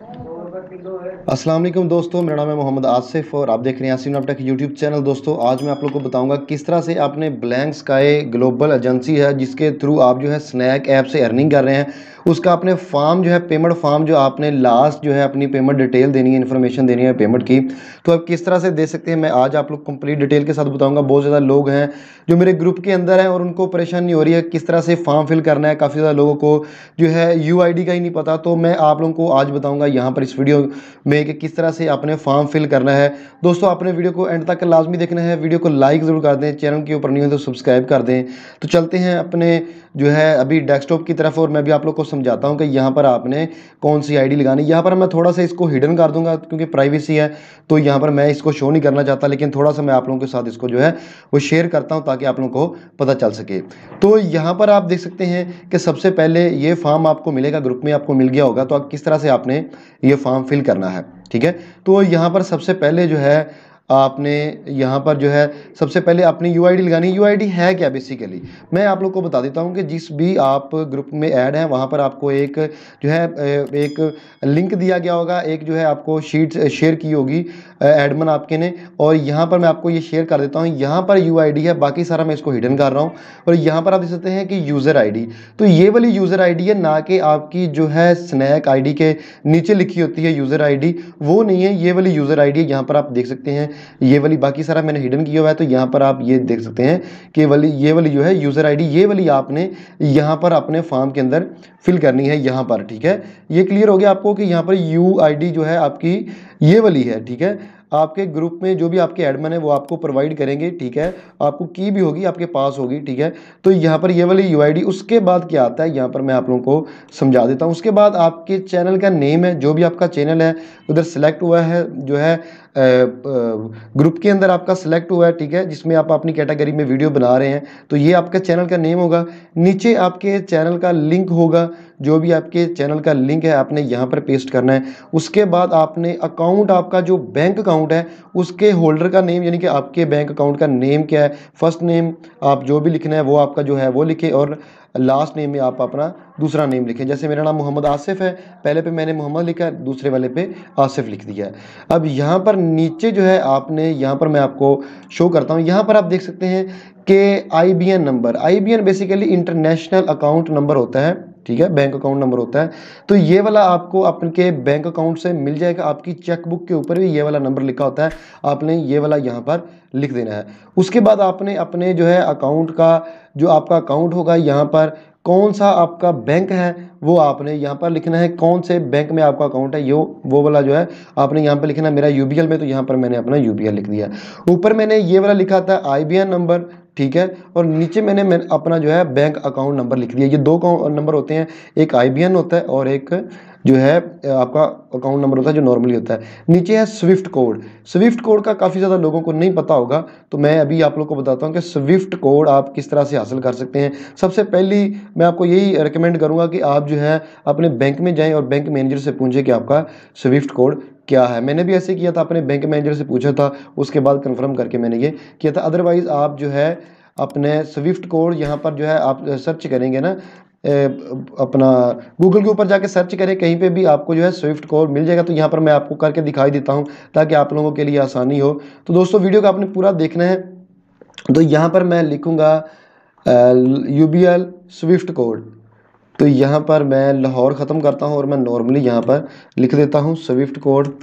Thank you. Aslam दोस्तों मेरा नाम है मोहम्मद आसिफ और आप देख रहे हैं आसिम नापटा की यूट्यूब चैनल दोस्तों आज मैं आप लोग को बताऊंगा किस तरह से आपने ब्लैंक स्काई ग्लोबल एजेंसी है जिसके थ्रू आप जो है स्नैक ऐप से अर्निंग कर रहे हैं उसका आपने फॉर्म जो है पेमेंट फॉर्म जो आपने लास्ट जो है अपनी पेमेंट डिटेल देनी है इन्फॉर्मेशन देनी है पेमेंट की तो आप किस तरह से दे सकते हैं मैं आज आप लोग कंप्लीट डिटेल के साथ बताऊंगा बहुत ज़्यादा लोग हैं जो मेरे ग्रुप के अंदर हैं और उनको परेशानी हो रही है किस तरह से फॉर्म फिल करना है काफ़ी ज़्यादा लोगों को जो है यू का ही नहीं पता तो मैं आप लोगों को आज बताऊँगा यहाँ पर इस वीडियो में कि किस तरह से आपने फॉर्म फिल करना है दोस्तों आपने वीडियो को एंड तक लाजमी देखना है वीडियो को लाइक ज़रूर कर दें चैनल के ऊपर नहीं हो तो सब्सक्राइब कर दें तो चलते हैं अपने जो है अभी डेस्कटॉप की तरफ और मैं भी आप लोग को समझाता हूँ कि यहाँ पर आपने कौन सी आईडी लगानी यहाँ पर मैं थोड़ा सा इसको हिडन कर दूंगा क्योंकि प्राइवेसी है तो यहाँ पर मैं इसको शो नहीं करना चाहता लेकिन थोड़ा सा मैं आप लोगों के साथ इसको जो है वो शेयर करता हूँ ताकि आप लोगों को पता चल सके तो यहाँ पर आप देख सकते हैं कि सबसे पहले ये फॉर्म आपको मिलेगा ग्रुप में आपको मिल गया होगा तो आप किस तरह से आपने ये फॉर्म फॉर्म फिल करना है ठीक है तो यहाँ पर सबसे पहले जो है आपने यहाँ पर जो है सबसे पहले अपनी यू लगानी यू है क्या बेसिकली मैं आप लोग को बता देता हूँ कि जिस भी आप ग्रुप में ऐड हैं वहाँ पर आपको एक जो है एक लिंक दिया गया होगा एक जो है आपको शीट शेयर की होगी एडमन आपके ने और यहाँ पर मैं आपको ये शेयर कर देता हूँ यहाँ पर यू है बाकी सारा मैं इसको हिडन कर रहा हूँ और यहाँ पर आप देख सकते हैं कि यूज़र आई तो ये वाली यूज़र आई है ना कि आपकी जो है स्नैक आई के नीचे लिखी होती है यूज़र आई वो नहीं है ये वाली यूज़र आई है यहाँ पर आप देख सकते हैं ये वाली बाकी सारा मैंने हिडन किया हुआ है तो यहाँ पर आप ये देख सकते हैं कि वाली ये वाली जो है यूज़र आईडी ये वाली आपने यहाँ पर अपने फॉर्म के अंदर फिल करनी है यहाँ पर ठीक है ये क्लियर हो गया आपको कि यहाँ पर यू जो है आपकी ये वाली है ठीक है आपके ग्रुप में जो भी आपके एडमन है वो आपको प्रोवाइड करेंगे ठीक है आपको की भी होगी आपके पास होगी ठीक है तो यहाँ पर ये वाली यू उसके बाद क्या आता है यहाँ पर मैं आप लोगों को समझा देता हूँ उसके बाद आपके चैनल का नेम है जो भी आपका चैनल है उधर सेलेक्ट हुआ है जो है ग्रुप के अंदर आपका सेलेक्ट हुआ है ठीक है जिसमें आप अपनी कैटेगरी में वीडियो बना रहे हैं तो ये आपका चैनल का नेम होगा नीचे आपके चैनल का लिंक होगा जो भी आपके चैनल का लिंक है आपने यहाँ पर पेस्ट करना है उसके बाद आपने अकाउंट आपका जो बैंक अकाउंट है उसके होल्डर का नेम यानी कि आपके बैंक अकाउंट का नेम क्या है फर्स्ट नेम आप जो भी लिखना है वो आपका जो है वो लिखे और लास्ट नेम में आप अपना दूसरा नेम लिखें जैसे मेरा नाम मोहम्मद आसिफ है पहले पे मैंने मोहम्मद लिखा है दूसरे वाले पे आसिफ लिख दिया है अब यहाँ पर नीचे जो है आपने यहाँ पर मैं आपको शो करता हूँ यहाँ पर आप देख सकते हैं कि I number I basically international account number होता है ठीक है बैंक अकाउंट नंबर होता है तो ये वाला आपको आपके बैंक अकाउंट से मिल जाएगा आपकी चेकबुक के ऊपर भी ये वाला नंबर लिखा होता है आपने ये वाला यहाँ पर लिख देना है उसके बाद आपने अपने जो है अकाउंट का जो आपका अकाउंट होगा यहाँ पर कौन सा आपका बैंक है वो आपने यहाँ पर लिखना है कौन से बैंक में आपका अकाउंट है यो वो वाला जो है आपने यहाँ पर लिखना है मेरा यू में तो यहाँ पर मैंने अपना यू लिख दिया ऊपर मैंने ये वाला लिखा था आई नंबर ठीक है और नीचे मैंने मैं अपना जो है बैंक अकाउंट नंबर लिख दिया ये दो नंबर होते हैं एक आई होता है और एक जो है आपका अकाउंट नंबर होता है जो नॉर्मली होता है नीचे है स्विफ्ट कोड स्विफ्ट कोड का काफ़ी ज़्यादा लोगों को नहीं पता होगा तो मैं अभी आप लोग को बताता हूँ कि स्विफ्ट कोड आप किस तरह से हासिल कर सकते हैं सबसे पहली मैं आपको यही रिकमेंड करूँगा कि आप जो है अपने बैंक में जाएँ और बैंक मैनेजर से पूछें कि आपका स्विफ्ट कोड क्या है मैंने भी ऐसे किया था अपने बैंक मैनेजर से पूछा था उसके बाद कन्फर्म करके मैंने ये किया था अदरवाइज़ आप जो है अपने स्विफ्ट कोड यहाँ पर जो है आप सर्च करेंगे ना अपना गूगल के ऊपर जाके सर्च करें कहीं पे भी आपको जो है स्विफ्ट कोड मिल जाएगा तो यहाँ पर मैं आपको करके दिखाई देता हूँ ताकि आप लोगों के लिए आसानी हो तो दोस्तों वीडियो को आपने पूरा देखना है तो यहाँ पर मैं लिखूँगा U B L swift code तो यहाँ पर मैं लाहौर ख़त्म करता हूँ और मैं नॉर्मली यहाँ पर लिख देता हूँ स्विफ्ट कोड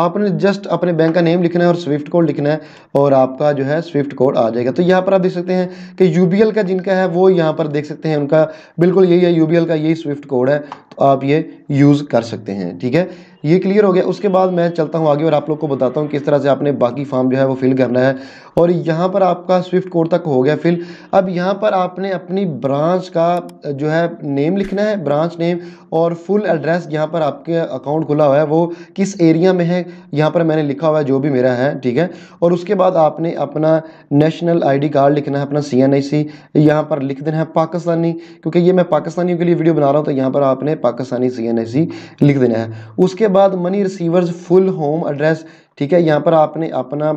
आपने जस्ट अपने बैंक का नेम लिखना है और स्विफ्ट कोड लिखना है और आपका जो है स्विफ्ट कोड आ जाएगा तो यहाँ पर आप देख सकते हैं कि यू का जिनका है वो यहाँ पर देख सकते हैं उनका बिल्कुल यही है यू का यही स्विफ्ट कोड है तो आप ये यूज़ कर सकते हैं ठीक है ये क्लियर हो गया उसके बाद मैं चलता हूँ आगे और आप लोग को बताता हूँ किस तरह से आपने बाकी फॉर्म जो है वो फिल करना है और यहाँ पर आपका स्विफ्ट कोर तक हो गया फिल अब यहाँ पर आपने अपनी ब्रांच का जो है नेम लिखना है ब्रांच नेम और फुल एड्रेस यहाँ पर आपके अकाउंट खुला हुआ है वो किस एरिया में है यहाँ पर मैंने लिखा हुआ है जो भी मेरा है ठीक है और उसके बाद आपने अपना नेशनल आईडी कार्ड लिखना है अपना सी एन आई सी यहाँ पर लिख देना है पाकिस्तानी क्योंकि ये मैं पाकिस्तानियों के लिए वीडियो बना रहा हूँ तो यहाँ पर आपने पाकिस्तानी सी एन आई सी लिख देना है उसके बाद money receiver's full home address ठीक है यहाँ पर आपने अपना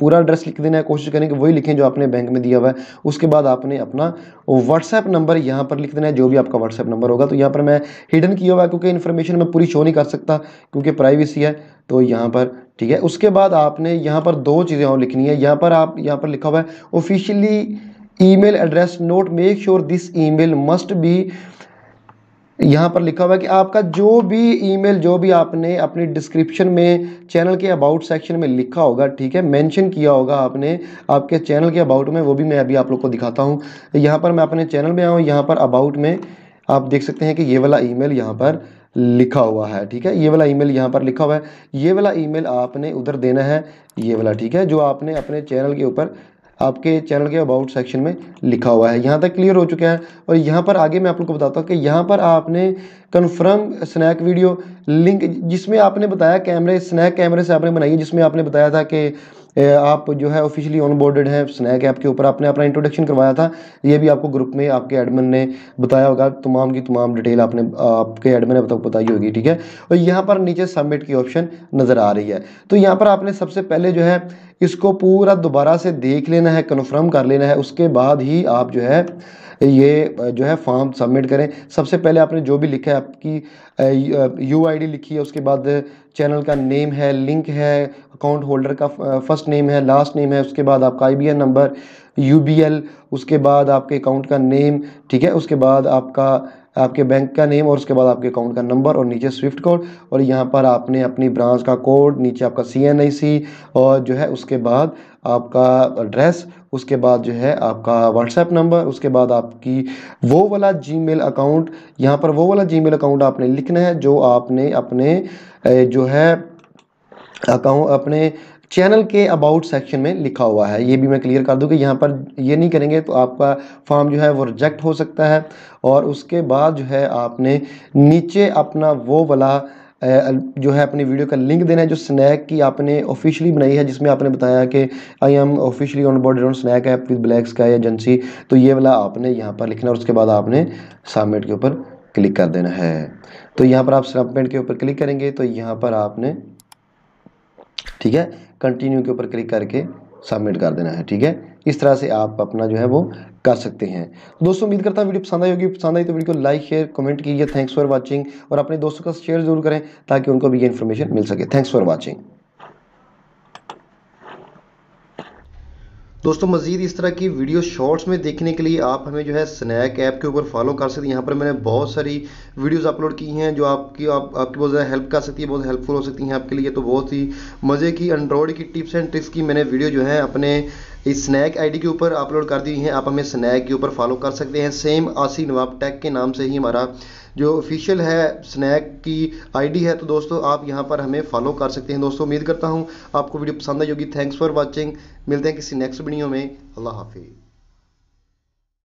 पूरा एड्रेस लिख देना है कोशिश करें कि वही लिखें जो आपने बैंक में दिया हुआ है उसके बाद आपने अपना व्हाट्सएप नंबर यहाँ पर लिख देना है जो भी आपका व्हाट्सएप नंबर होगा तो यहाँ पर मैं हिडन किया हुआ है क्योंकि इन्फॉर्मेशन मैं पूरी शो नहीं कर सकता क्योंकि प्राइवेसी है तो यहाँ पर ठीक है उसके बाद आपने यहाँ पर दो चीज़ें और लिखनी है यहाँ पर आप यहाँ पर लिखा हुआ है officially email address note make sure this email must be यहाँ पर लिखा हुआ है कि आपका जो भी ईमेल जो भी आपने अपनी डिस्क्रिप्शन में चैनल के अबाउट सेक्शन में लिखा होगा ठीक है मेंशन किया होगा आपने आपके चैनल के अबाउट में वो भी मैं अभी आप लोग को दिखाता हूँ यहाँ पर मैं अपने चैनल में आऊँ यहाँ पर अबाउट में आप देख सकते हैं कि ये वाला ई यहाँ पर लिखा हुआ है ठीक है ये वाला ईमेल यहाँ पर लिखा हुआ है ये वाला ईमेल आपने उधर देना है ये वाला ठीक है जो आपने अपने चैनल के ऊपर आपके चैनल के अबाउट सेक्शन में लिखा हुआ है यहाँ तक क्लियर हो चुका है और यहाँ पर आगे मैं आप लोग को बताता हूँ कि यहाँ पर आपने कन्फर्म स्नैक वीडियो लिंक जिसमें आपने बताया कैमरे स्नैक कैमरे से आपने बनाई जिसमें आपने बताया था कि आप जो है ऑफिशियली ऑन बोर्डेड है स्नैक ऐप के ऊपर आपने अपना इंट्रोडक्शन करवाया था ये भी आपको ग्रुप में आपके एडमिन ने बताया होगा तमाम की तमाम डिटेल आपने आपके एडमिन ने बताई होगी ठीक है और यहाँ पर नीचे सबमिट की ऑप्शन नज़र आ रही है तो यहाँ पर आपने सबसे पहले जो है इसको पूरा दोबारा से देख लेना है कन्फर्म कर लेना है उसके बाद ही आप जो है ये जो है फॉर्म सबमिट करें सबसे पहले आपने जो भी लिखा है आपकी यू आईडी लिखी है उसके बाद चैनल का नेम है लिंक है अकाउंट होल्डर का फर्स्ट नेम है लास्ट नेम है उसके बाद आपका आई नंबर यू उसके बाद आपके अकाउंट का नेम ठीक है उसके बाद आपका आपके बैंक का नेम और उसके बाद आपके अकाउंट का नंबर और नीचे स्विफ्ट कोड और यहाँ पर आपने अपनी ब्रांच का कोड नीचे आपका सी और जो है उसके बाद आपका एड्रेस उसके बाद जो है आपका व्हाट्सएप नंबर उसके बाद आपकी वो वाला जीमेल अकाउंट यहाँ पर वो वाला जीमेल अकाउंट आपने लिखना है जो आपने अपने जो है अकाउंट अपने चैनल के अबाउट सेक्शन में लिखा हुआ है ये भी मैं क्लियर कर दूं कि यहाँ पर ये नहीं करेंगे तो आपका फॉर्म जो है वो रिजेक्ट हो सकता है और उसके बाद जो है आपने नीचे अपना वो वाला जो है अपनी वीडियो का लिंक देना है जो स्नैक की आपने ऑफिशियली बनाई है जिसमें आपने बताया कि I am officially on board on snack है विद ब्लैक स्काई एजेंसी तो ये वाला आपने यहाँ पर लिखना और उसके बाद आपने सबमिट के ऊपर क्लिक कर देना है तो यहाँ पर आप सबमिट के ऊपर क्लिक करेंगे तो यहाँ पर आपने ठीक है कंटिन्यू के ऊपर क्लिक करके सबमिट कर देना है ठीक है इस तरह से आप अपना जो है वो कर सकते हैं दोस्तों उम्मीद करता हूँ वीडियो पसंद आई होगी पसंद आई तो वीडियो को लाइक शेयर कमेंट कीजिए थैंक्स फॉर वॉचिंग और अपने दोस्तों का शेयर जरूर करें ताकि उनको भी ये इन्फॉर्मेशन मिल सके थैंक्स फॉर वॉचिंग दोस्तों मज़ीद इस तरह की वीडियो शॉर्ट्स में देखने के लिए आप हमें जो है स्नैक ऐप के ऊपर फॉलो कर सकते हैं यहाँ पर मैंने बहुत सारी वीडियोस अपलोड की हैं जो आपकी आप, आपकी बहुत ज़्यादा हेल्प कर सकती है बहुत हेल्पफुल हो सकती हैं आपके लिए तो बहुत ही मज़े की एंड्रॉयड की टिप्स एंड ट्रिक्स की मैंने वीडियो जो है अपने इस स्नैक आईडी के ऊपर अपलोड कर दी हैं आप हमें स्नैक के ऊपर फॉलो कर सकते हैं सेम आसी नवाब टैग के नाम से ही हमारा जो ऑफिशियल है स्नैक की आईडी है तो दोस्तों आप यहाँ पर हमें फॉलो कर सकते हैं दोस्तों उम्मीद करता हूँ आपको वीडियो पसंद आई होगी थैंक्स फॉर वॉचिंग मिलते हैं किसी नेक्स्ट वीडियो में अल्लाह हाफिज़